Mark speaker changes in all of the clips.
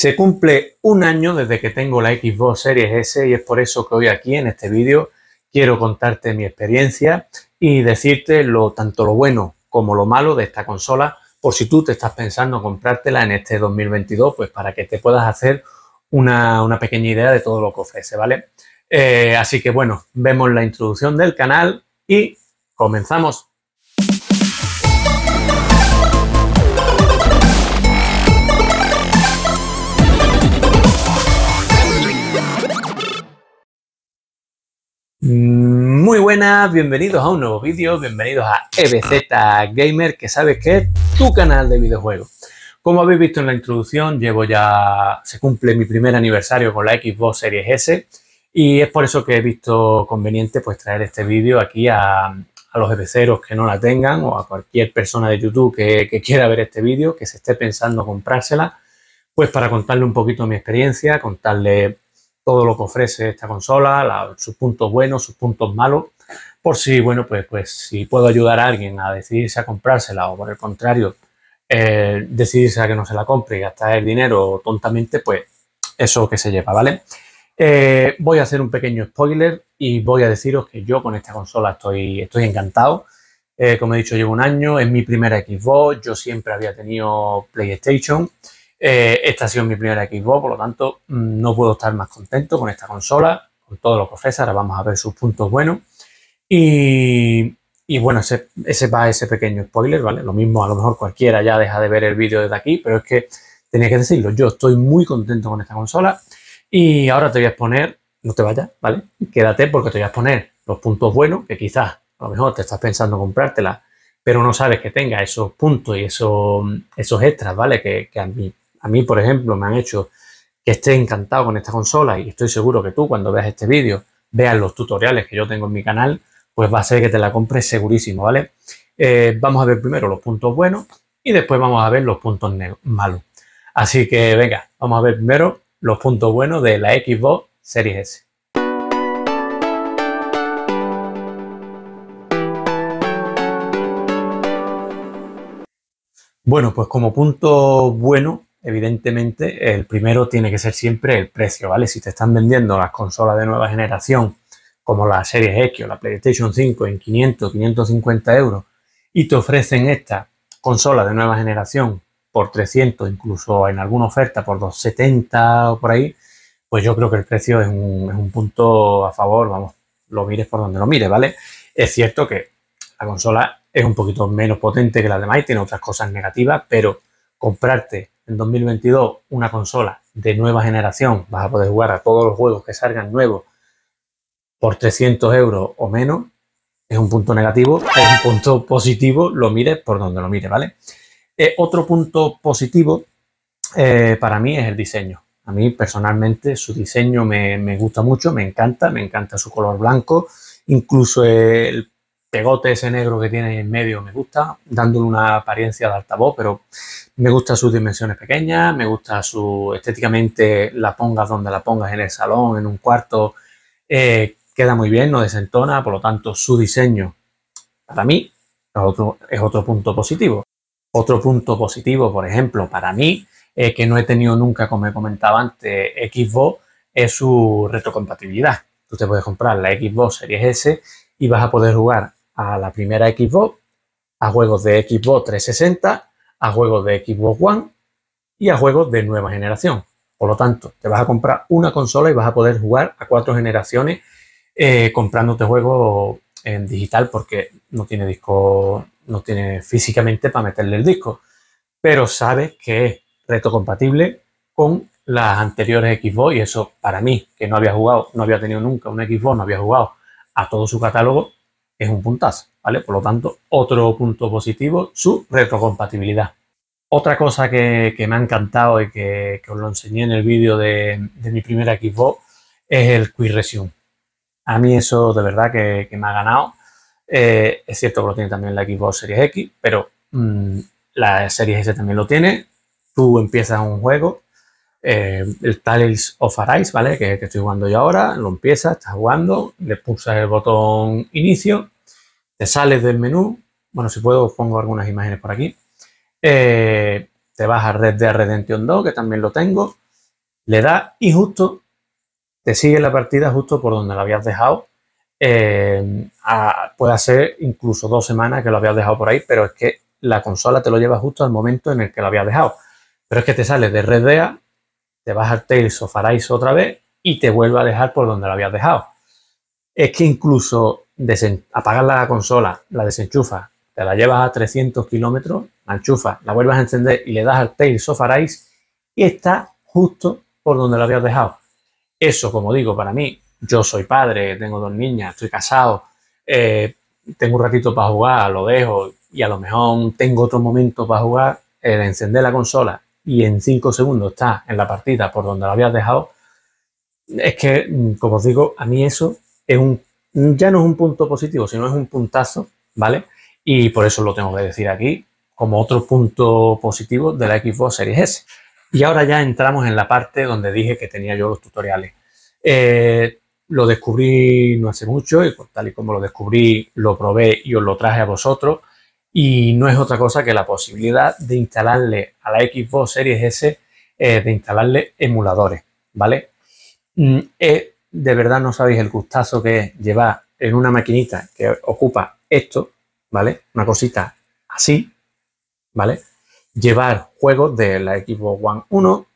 Speaker 1: Se cumple un año desde que tengo la Xbox Series S y es por eso que hoy aquí en este vídeo quiero contarte mi experiencia y decirte lo, tanto lo bueno como lo malo de esta consola por si tú te estás pensando comprártela en este 2022, pues para que te puedas hacer una, pequeña idea de todo lo que ofrece, ¿vale? Eh, así que bueno, vemos la introducción del canal y comenzamos. bienvenidos a un nuevo vídeo, bienvenidos a EBZ Gamer, que sabes que es tu canal de videojuegos. Como habéis visto en la introducción, llevo ya, se cumple mi primer aniversario con la Xbox Series S y es por eso que he visto conveniente pues traer este vídeo aquí a, los EBCeros que no la tengan o a cualquier persona de YouTube que, quiera ver este vídeo, que se esté pensando comprársela, pues para contarle un poquito mi experiencia, contarle todo lo que ofrece esta consola, sus puntos buenos, sus puntos malos por si, bueno, pues, pues si puedo ayudar a alguien a decidirse a comprársela o por el contrario, eh, decidirse a que no se la compre y gastar el dinero tontamente, pues eso que se lleva, ¿vale? Eh, voy a hacer un pequeño spoiler y voy a deciros que yo con esta consola estoy, estoy encantado. Eh, como he dicho, llevo un año, es mi primera Xbox, yo siempre había tenido PlayStation. esta ha sido mi primera Xbox, por lo tanto, mm, no puedo estar más contento con esta consola, con todo lo que ofrece. Ahora vamos a ver sus puntos buenos. Y, bueno, ese, ese va ese pequeño spoiler, ¿vale? Lo mismo, a lo mejor cualquiera ya deja de ver el vídeo desde aquí, pero es que tenía que decirlo. Yo estoy muy contento con esta consola y ahora te voy a exponer, no te vayas, ¿vale? Quédate porque te voy a exponer los puntos buenos que quizás a lo mejor te estás pensando comprártela, pero no sabes que tenga esos puntos y esos, esos extras, ¿vale? Que, a, mí, a mí, por ejemplo, me han hecho que esté encantado con esta consola y estoy seguro que tú cuando veas este vídeo, veas los tutoriales que yo tengo en mi canal pues va a ser que te la compres segurísimo, ¿vale? Eh, vamos a ver primero los puntos buenos y después vamos a ver los puntos malos. Así que venga, vamos a ver primero los puntos buenos de la Xbox Series S. Bueno, pues como punto bueno, evidentemente, el primero tiene que ser siempre el precio, ¿vale? Si te están vendiendo las consolas de nueva generación como la serie X o la PlayStation 5 en 500, 550 euros y te ofrecen esta consola de nueva generación por 300, incluso en alguna oferta por 270 o por ahí, pues yo creo que el precio es un, es un punto a favor, vamos, lo mires por donde lo mires, ¿vale? Es cierto que la consola es un poquito menos potente que la demás y tiene otras cosas negativas, pero comprarte en 2022 una consola de nueva generación, vas a poder jugar a todos los juegos que salgan nuevos por 300 euros o menos, es un punto negativo, es un punto positivo, lo mires por donde lo mire ¿vale? Eh, otro punto positivo eh, para mí es el diseño. A mí personalmente su diseño me, gusta mucho, me encanta, me encanta su color blanco, incluso el pegote ese negro que tiene en medio me gusta, dándole una apariencia de altavoz, pero me gusta sus dimensiones pequeñas, me gusta su estéticamente la pongas donde la pongas en el salón, en un cuarto, eh, queda muy bien, no desentona, por lo tanto su diseño para mí es otro, punto positivo. Otro punto positivo, por ejemplo, para mí, eh, que no he tenido nunca, como he comentado antes, Xbox, es su retrocompatibilidad. Tú te puedes comprar la Xbox Series S y vas a poder jugar a la primera Xbox, a juegos de Xbox 360, a juegos de Xbox One y a juegos de nueva generación. Por lo tanto, te vas a comprar una consola y vas a poder jugar a cuatro generaciones comprando eh, comprándote juego en digital porque no tiene disco, no tiene físicamente para meterle el disco, pero sabes que es retrocompatible con las anteriores Xbox y eso para mí, que no había jugado, no había tenido nunca un Xbox, no había jugado a todo su catálogo, es un puntazo, ¿vale? Por lo tanto, otro punto positivo, su retrocompatibilidad. Otra cosa que, me ha encantado y que, os lo enseñé en el vídeo de, mi primera Xbox es el Quick Resume. A mí eso de verdad que, me ha ganado. Eh, es cierto que lo tiene también la Xbox Series X, pero mm, la Series S también lo tiene. Tú empiezas un juego, eh, el Tales of Arise, ¿vale? Que, que, estoy jugando yo ahora, lo empiezas, estás jugando, le pulsas el botón inicio, te sales del menú, bueno, si puedo pongo algunas imágenes por aquí, eh, te vas a Red Dead Redemption 2, que también lo tengo, le das y justo sigue la partida justo por donde la habías dejado. Eh, puede ser incluso dos semanas que lo habías dejado por ahí, pero es que la consola te lo lleva justo al momento en el que lo habías dejado. Pero es que te sales de Red te vas al Tales of otra vez y te vuelve a dejar por donde la habías dejado. Es que incluso apagar la consola, la desenchufas, te la llevas a 300 kilómetros, la enchufas, la vuelves a encender y le das al Tales of y está justo por donde la habías dejado. Eso, como digo, para mí, yo soy padre, tengo dos niñas, estoy casado, eh, tengo un ratito para jugar, lo dejo y a lo mejor tengo otro momento para jugar, el encender la consola y en cinco segundos está en la partida por donde la habías dejado, es que, mm, como os digo, a mí eso es un, ya no es un punto positivo, sino es un puntazo, ¿vale? Y por eso lo tengo que decir aquí como otro punto positivo de la Xbox Series S. Y ahora ya entramos en la parte donde dije que tenía yo los tutoriales. Eh, lo descubrí no hace mucho y tal y como lo descubrí, lo probé y os lo traje a vosotros. Y no es otra cosa que la posibilidad de instalarle a la Xbox Series S, eh, de instalarle emuladores, ¿vale? Mm, de verdad no sabéis el gustazo que es llevar en una maquinita que ocupa esto, ¿vale? Una cosita así, ¿vale? llevar juegos de la Xbox One 1,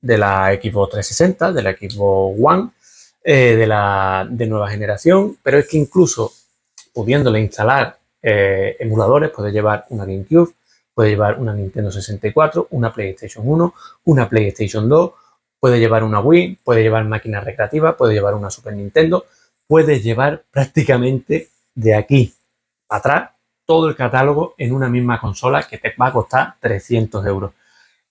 Speaker 1: de la Xbox 360, de la Xbox One, eh, de la de nueva generación, pero es que incluso pudiéndole instalar eh, emuladores, puede llevar una GameCube, puede llevar una Nintendo 64, una PlayStation 1, una PlayStation 2, puede llevar una Wii, puede llevar máquinas recreativas, puede llevar una Super Nintendo, puede llevar prácticamente de aquí atrás todo el catálogo en una misma consola que te va a costar 300 euros.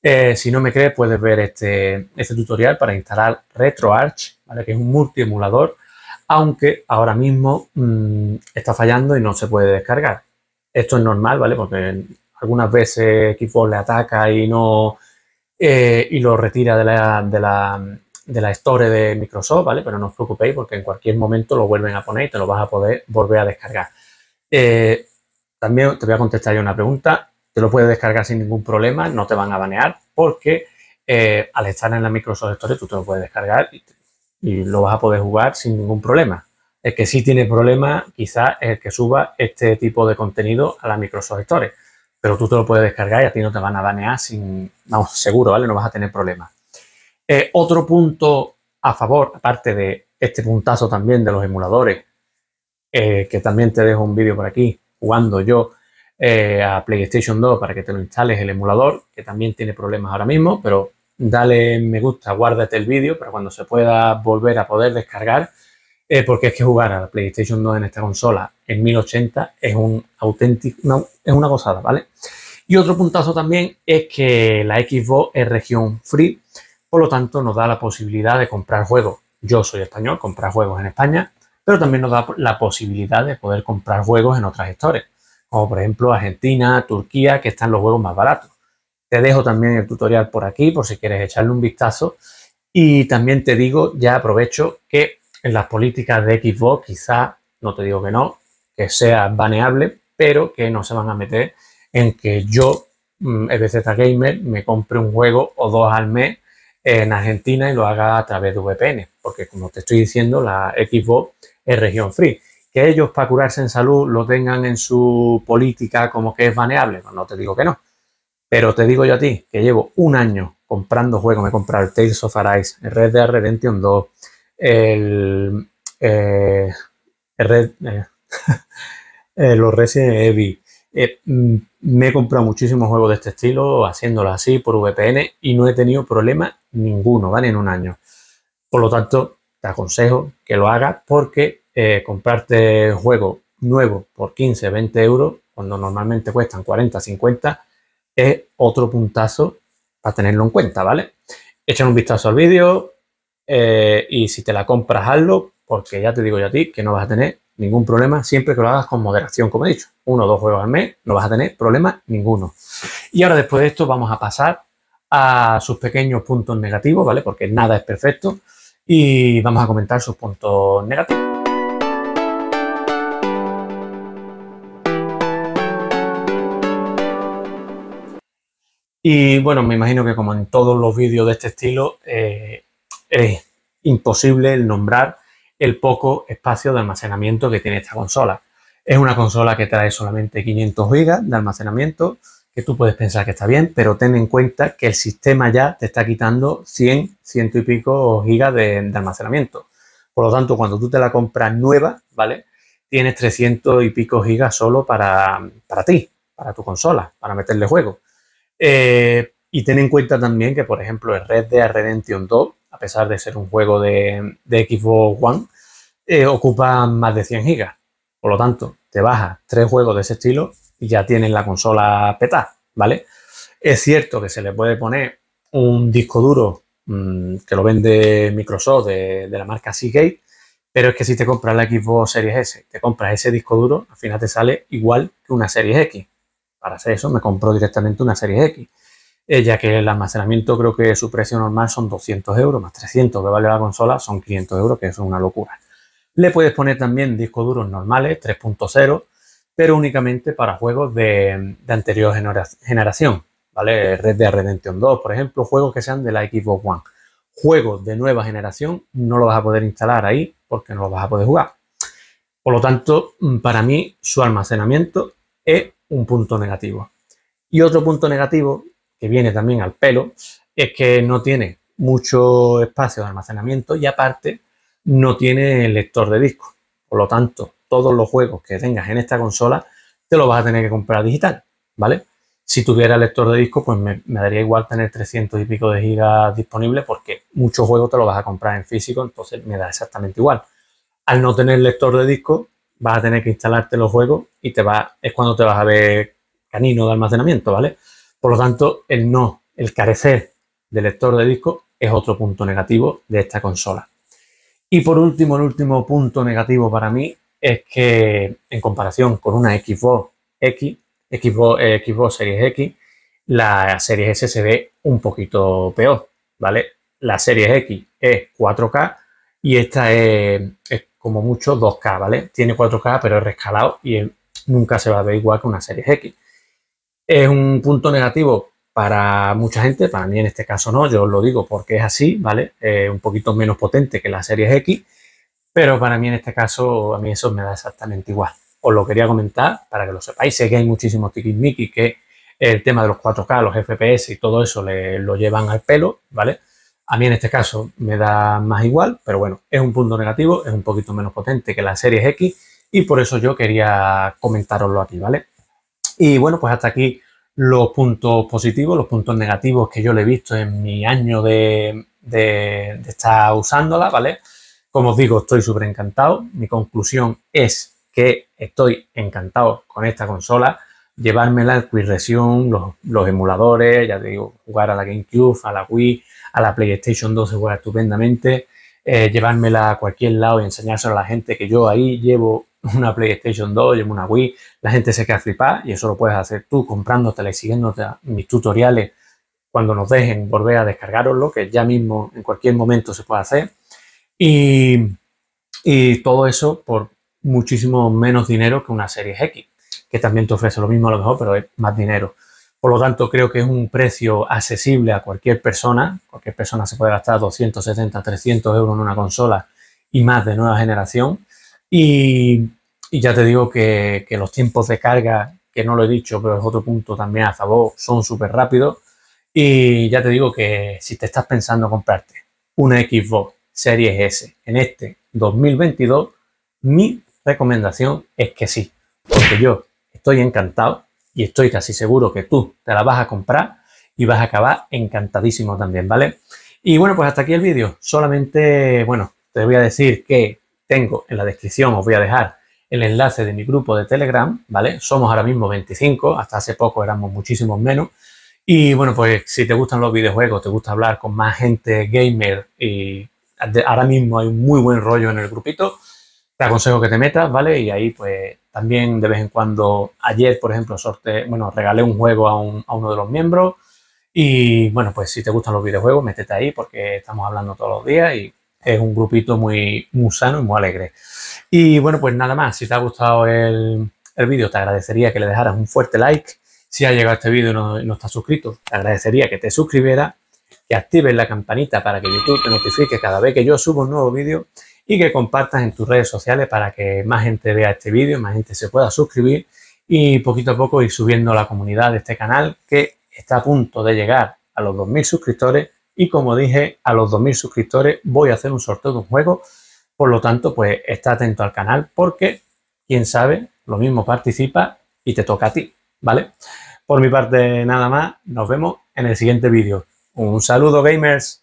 Speaker 1: Eh, si no me crees, puedes ver este, este tutorial para instalar RetroArch, ¿vale? que es un multi emulador aunque ahora mismo mm, está fallando y no se puede descargar. Esto es normal, ¿vale? Porque algunas veces equipo le ataca y no eh, y lo retira de la, de, la, de la store de Microsoft, ¿vale? Pero no os preocupéis porque en cualquier momento lo vuelven a poner y te lo vas a poder volver a descargar. Eh, también te voy a contestar yo una pregunta. Te lo puedes descargar sin ningún problema, no te van a banear porque eh, al estar en la Microsoft Store tú te lo puedes descargar y, lo vas a poder jugar sin ningún problema. Es que si tiene problema quizás es el que suba este tipo de contenido a la Microsoft Store, pero tú te lo puedes descargar y a ti no te van a banear sin, vamos, seguro, ¿vale? No vas a tener problema. Eh, otro punto a favor, aparte de este puntazo también de los emuladores, eh, que también te dejo un vídeo por aquí, jugando yo eh, a PlayStation 2 para que te lo instales el emulador, que también tiene problemas ahora mismo, pero dale me gusta, guárdate el vídeo para cuando se pueda volver a poder descargar, eh, porque es que jugar a la PlayStation 2 en esta consola en 1080 es un auténtico, es una gozada, ¿vale? Y otro puntazo también es que la Xbox es región free, por lo tanto nos da la posibilidad de comprar juegos. Yo soy español, comprar juegos en España, pero también nos da la posibilidad de poder comprar juegos en otras gestores, como por ejemplo Argentina, Turquía, que están los juegos más baratos. Te dejo también el tutorial por aquí por si quieres echarle un vistazo. Y también te digo, ya aprovecho que en las políticas de Xbox quizá, no te digo que no, que sea baneable, pero que no se van a meter en que yo, EBZ mm, Gamer, me compre un juego o dos al mes en Argentina y lo haga a través de VPN, porque como te estoy diciendo, la Xbox en región free. Que ellos para curarse en salud lo tengan en su política como que es baneable, no te digo que no. Pero te digo yo a ti que llevo un año comprando juegos, me he comprado el Tales of Arise, el Red Dead Redemption 2, eh, el, Red, eh, eh, los Resident Evil, mm, me he comprado muchísimos juegos de este estilo, haciéndolo así por VPN y no he tenido problema ninguno, ¿vale? En un año. Por lo tanto, te aconsejo que lo hagas porque eh, comprarte juego nuevo por 15, 20 euros, cuando normalmente cuestan 40, 50, es otro puntazo para tenerlo en cuenta, ¿vale? Echen un vistazo al vídeo eh, y si te la compras, hazlo, porque ya te digo yo a ti que no vas a tener ningún problema siempre que lo hagas con moderación, como he dicho. Uno o dos juegos al mes, no vas a tener problema ninguno. Y ahora después de esto vamos a pasar a sus pequeños puntos negativos, ¿vale? Porque nada es perfecto y vamos a comentar sus puntos negativos. Y bueno, me imagino que como en todos los vídeos de este estilo, eh, es imposible nombrar el poco espacio de almacenamiento que tiene esta consola. Es una consola que trae solamente 500 GB de almacenamiento, que tú puedes pensar que está bien, pero ten en cuenta que el sistema ya te está quitando 100, ciento y pico gigas de, almacenamiento. Por lo tanto, cuando tú te la compras nueva, ¿vale? Tienes 300 y pico gigas solo para, ti, para tu consola, para meterle juego. Eh, y ten en cuenta también que, por ejemplo, el Red Dead Redemption 2, a pesar de ser un juego de, Xbox One, eh, ocupa más de 100 gigas. Por lo tanto, te bajas tres juegos de ese estilo y ya tienen la consola petada, ¿vale? Es cierto que se le puede poner un disco duro mm, que lo vende Microsoft de, la marca Seagate, pero es que si te compras la Xbox Series S, te compras ese disco duro, al final te sale igual que una Series X. Para hacer eso me compró directamente una Series X, eh, ya que el almacenamiento creo que su precio normal son 200 euros, más 300 que vale la consola son 500 euros, que es una locura. Le puedes poner también discos duros normales, 3.0, pero únicamente para juegos de, anterior generación, ¿vale? Red Dead Redemption 2, por ejemplo, juegos que sean de la Xbox One. Juegos de nueva generación no lo vas a poder instalar ahí porque no los vas a poder jugar. Por lo tanto, mm, para mí su almacenamiento es un punto negativo. Y otro punto negativo que viene también al pelo es que no tiene mucho espacio de almacenamiento y aparte no tiene lector de disco. Por lo tanto, todos los juegos que tengas en esta consola te los vas a tener que comprar digital, ¿vale? Si tuviera lector de disco, pues me, daría igual tener 300 y pico de gigas disponibles porque muchos juegos te los vas a comprar en físico, entonces me da exactamente igual. Al no tener lector de disco, vas a tener que instalarte los juegos y te va, es cuando te vas a ver canino de almacenamiento, ¿vale? Por lo tanto, el no, el carecer de lector de disco es otro punto negativo de esta consola. Y por último, el último punto negativo para mí es que en comparación con una Xbox X, eh, Xbox, Series X, la Series S se ve un poquito peor, ¿vale? La serie X es 4K y esta es, como mucho 2K, ¿vale? Tiene 4K pero es rescalado y nunca se va a ver igual que una serie X. Es un punto negativo para mucha gente, para mí en este caso no, yo os lo digo porque es así, ¿vale? un poquito menos potente que la Series X pero para mí en este caso, a mí eso me da exactamente igual. Os lo quería comentar para que lo sepáis. Sé que hay muchísimos tiquismiquis que el tema de los 4K, los FPS y todo eso le, lo llevan al pelo, ¿vale? A mí en este caso me da más igual, pero bueno, es un punto negativo, es un poquito menos potente que la serie X y por eso yo quería comentaroslo aquí, ¿vale? Y bueno, pues hasta aquí los puntos positivos, los puntos negativos que yo le he visto en mi año de, de, de estar usándola, ¿vale? Como os digo, estoy súper encantado. Mi conclusión es que estoy encantado con esta consola. Llevármela al Quick los, los emuladores, ya te digo, jugar a la GameCube, a la Wii, a la PlayStation 2 se juega estupendamente. Eh, llevármela a cualquier lado y enseñárselo a la gente que yo ahí llevo una PlayStation 2, llevo una Wii, la gente se queda flipada y eso lo puedes hacer tú comprándotela y siguiéndote mis tutoriales cuando nos dejen volver a descargaroslo, que ya mismo en cualquier momento se puede hacer. Y, todo eso por muchísimo menos dinero que una serie X, que también te ofrece lo mismo a lo mejor, pero es más dinero. Por lo tanto, creo que es un precio accesible a cualquier persona. Cualquier persona se puede gastar 270, 300 euros en una consola y más de nueva generación. Y, ya te digo que, que, los tiempos de carga, que no lo he dicho, pero es otro punto también a favor, son súper rápidos. Y ya te digo que si te estás pensando comprarte una Xbox Series S. En este 2022, mi recomendación es que sí, porque yo estoy encantado y estoy casi seguro que tú te la vas a comprar y vas a acabar encantadísimo también, ¿vale? Y bueno, pues hasta aquí el vídeo. Solamente, bueno, te voy a decir que tengo en la descripción, os voy a dejar el enlace de mi grupo de Telegram, ¿vale? Somos ahora mismo 25, hasta hace poco éramos muchísimos menos. Y bueno, pues si te gustan los videojuegos, te gusta hablar con más gente gamer y ahora mismo hay un muy buen rollo en el grupito. Te aconsejo que te metas, ¿vale? Y ahí, pues, también de vez en cuando, ayer, por ejemplo, sorte, bueno, regalé un juego a, uno de los miembros. Y bueno, pues si te gustan los videojuegos, métete ahí porque estamos hablando todos los días y es un grupito muy, muy sano y muy alegre. Y bueno, pues nada más, si te ha gustado el, vídeo, te agradecería que le dejaras un fuerte like. Si ha llegado este vídeo y no, no estás suscrito, te agradecería que te suscribieras que actives la campanita para que YouTube te notifique cada vez que yo subo un nuevo vídeo y que compartas en tus redes sociales para que más gente vea este vídeo, más gente se pueda suscribir y poquito a poco ir subiendo la comunidad de este canal que está a punto de llegar a los 2.000 suscriptores y como dije, a los 2.000 suscriptores voy a hacer un sorteo de un juego, por lo tanto, pues está atento al canal porque, quién sabe, lo mismo participa y te toca a ti, ¿vale? Por mi parte, nada más, nos vemos en el siguiente vídeo. Un saludo gamers.